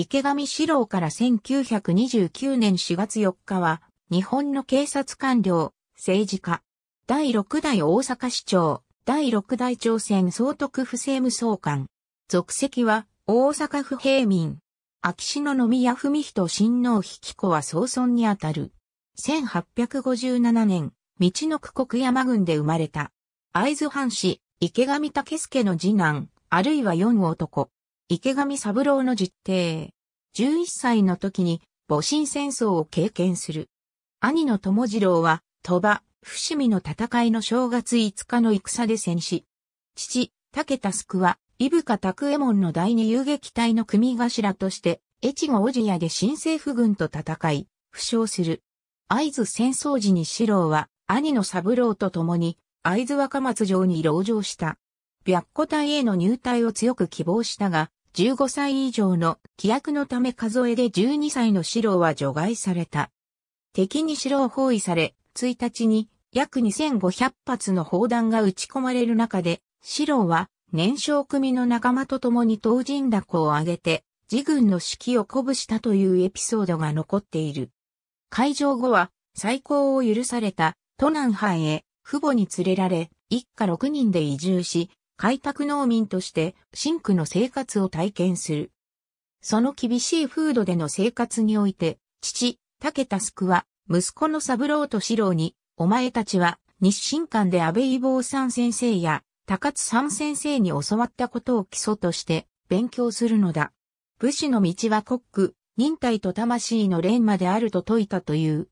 池上史郎から1929年4月4日は、日本の警察官僚、政治家、第6代大阪市長、第6代朝鮮総督府政務総監。属籍は、大阪府平民。秋篠宮文人親王引子は総村にあたる。1857年、道の区国山郡で生まれた。会津藩士、池上武助の次男、あるいは四男。池上三郎の実弟。11歳の時に戊辰戦争を経験する。兄の友次郎は、鳥羽、伏見の戦いの正月5日の戦で戦死。父、武田宿は、伊深拓右衛門の第二遊撃隊の組頭として、越後小屋で新政府軍と戦い、負傷する。会津戦争時に四郎は、兄の三郎と共に、会津若松城に籠城した。白虎隊への入隊を強く希望したが、15歳以上の規約のため数えで12歳の四郎は除外された。敵に四郎包囲され、1日に約2500発の砲弾が撃ち込まれる中で、四郎は年少組の仲間と共に東人凧を挙げて、自軍の指揮を鼓舞したというエピソードが残っている。会場後は再興を許された都南藩へ父母に連れられ、一家6人で移住し、開拓農民として深紅の生活を体験する。その厳しい風土での生活において、父、武田スクは、息子の三郎と四郎に、お前たちは、日清館で安倍伊坊さん先生や、高津さん先生に教わったことを基礎として、勉強するのだ。武士の道は国ク、忍耐と魂の錬磨であると説いたという。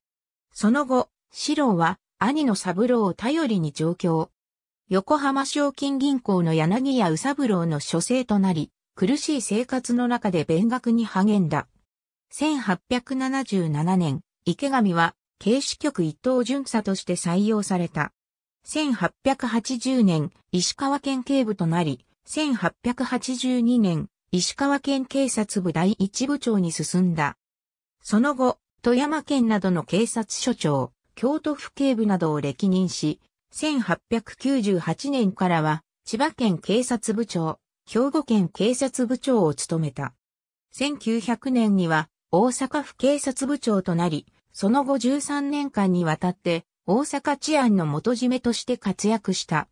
その後、四郎は、兄の三郎を頼りに上京。横浜賞金銀行の柳谷宇三郎の書生となり、苦しい生活の中で勉学に励んだ。1877年、池上は、警視局一等巡査として採用された。1880年、石川県警部となり、1882年、石川県警察部第一部長に進んだ。その後、富山県などの警察署長、京都府警部などを歴任し、1898年からは、千葉県警察部長、兵庫県警察部長を務めた。1900年には、大阪府警察部長となり、その後13年間にわたって、大阪治安の元締めとして活躍した。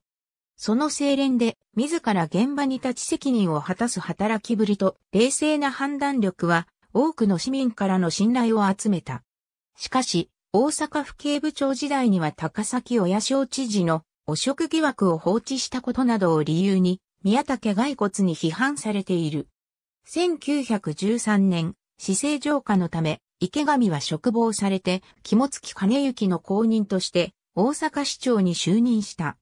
その精錬で、自ら現場に立ち責任を果たす働きぶりと、冷静な判断力は、多くの市民からの信頼を集めた。しかし、大阪府警部長時代には高崎親小知事の汚職疑惑を放置したことなどを理由に、宮武骸骨に批判されている。1913年、市政浄化のため、池上は職望されて、肝付金行の公認として、大阪市長に就任した。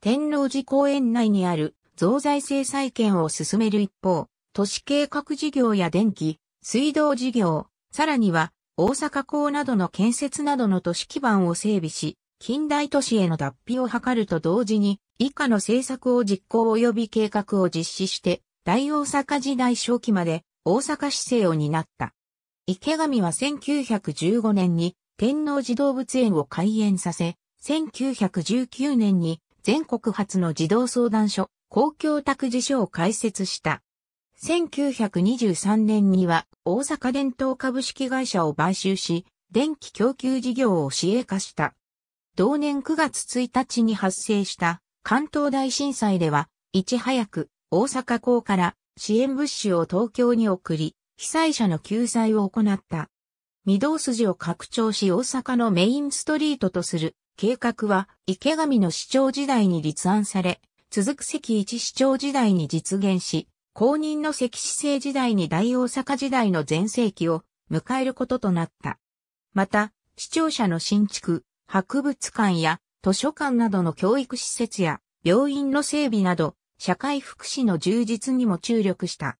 天王寺公園内にある増財制再建を進める一方、都市計画事業や電気、水道事業、さらには大阪港などの建設などの都市基盤を整備し、近代都市への脱皮を図ると同時に、以下の政策を実行及び計画を実施して、大大阪時代初期まで大阪市政を担った。池上は1915年に天皇児童物園を開園させ、1919年に全国初の児童相談所、公共託児所を開設した。1923年には大阪伝統株式会社を買収し、電気供給事業を市営化した。同年9月1日に発生した関東大震災では、いち早く大阪港から支援物資を東京に送り、被災者の救済を行った。御堂筋を拡張し大阪のメインストリートとする計画は池上の市長時代に立案され、続く関一市長時代に実現し、公認の石市制時代に大大阪時代の前世紀を迎えることとなった。また、視聴者の新築、博物館や図書館などの教育施設や病院の整備など、社会福祉の充実にも注力した。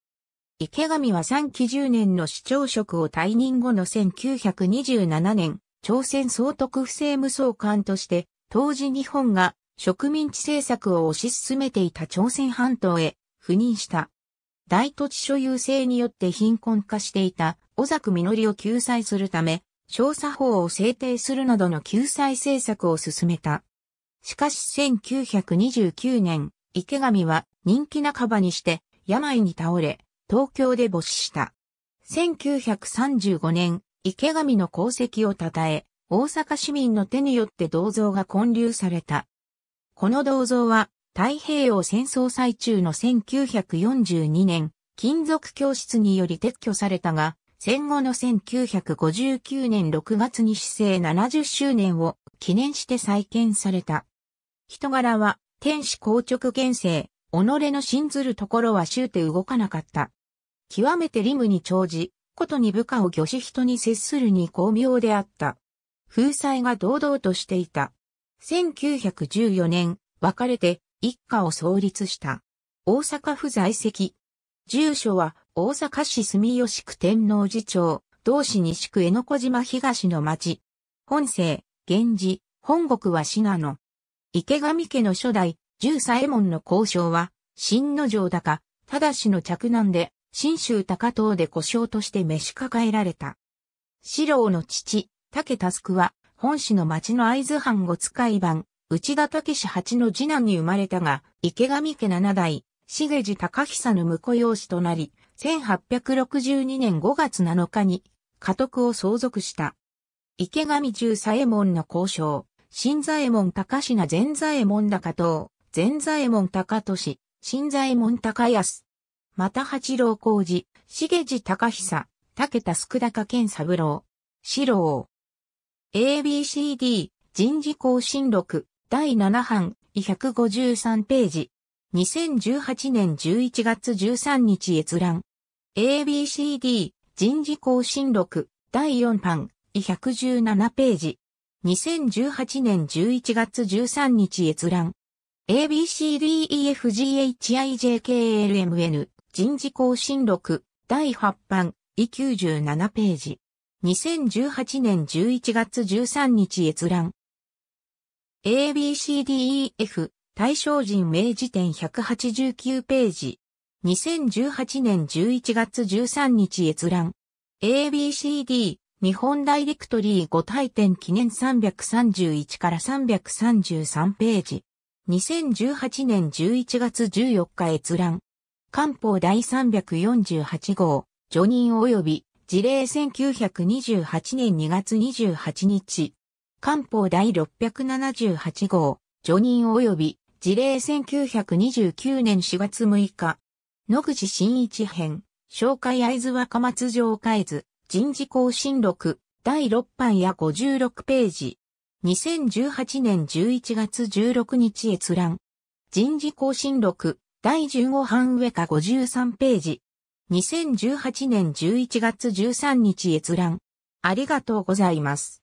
池上は3期10年の市長職を退任後の1927年、朝鮮総督府政務総監として、当時日本が植民地政策を推し進めていた朝鮮半島へ赴任した。大土地所有制によって貧困化していた小作実を救済するため、小作法を制定するなどの救済政策を進めた。しかし1929年、池上は人気半ばにして病に倒れ、東京で没死した。1935年、池上の功績を称え、大阪市民の手によって銅像が建立された。この銅像は太平洋戦争最中の1942年、金属教室により撤去されたが、戦後の1959年6月に市政70周年を記念して再建された。人柄は、天使硬直現世、己の信ずるところは終て動かなかった。極めてリムに長じ、ことに部下を御子人に接するに巧妙であった。風災が堂々としていた。1914年、別れて、一家を創立した。大阪府在籍。住所は大阪市住吉区天王寺町、同市西区江ノ小島東の町。本姓、源氏、本国は賀の。池上家の初代、十左衛門の交渉は、新之城高、しの着難で、新州高等で故障として召し抱えられた。四郎の父、竹タスクは、本市の町の会津藩五使い番、内田武史八の次男に生まれたが、池上家七代、茂地隆久の婿養子となり、1862年5月7日に家督を相続した。池上中左衛門の交渉、新左衛門高品前左衛門高藤、前左衛門高市、新左衛門高安。また八郎工事、茂地隆久、武田宿高健三郎、四郎。ABCD 人事更新録第7版、153ページ。2018年11月13日閲覧。ABCD 人事更新録第4版117ページ。2018年11月13日閲覧。ABCDEFGHIJKLMN 人事更新録第8版97ページ。2018年11月13日閲覧。ABCDEF 対象人明治典189ページ。2018年11月13日閲覧。ABCD 日本ダイレクトリー5体点記念331から333ページ。2018年11月14日閲覧。官報第348号、除任及び事例1928年2月28日。官報第678号、除任及び事例1929年4月6日、野口新一編、紹介会津若松城会津、人事更新録、第6版や56ページ。2018年11月16日閲覧。人事更新録、第15版上か53ページ。2018年11月13日閲覧。ありがとうございます。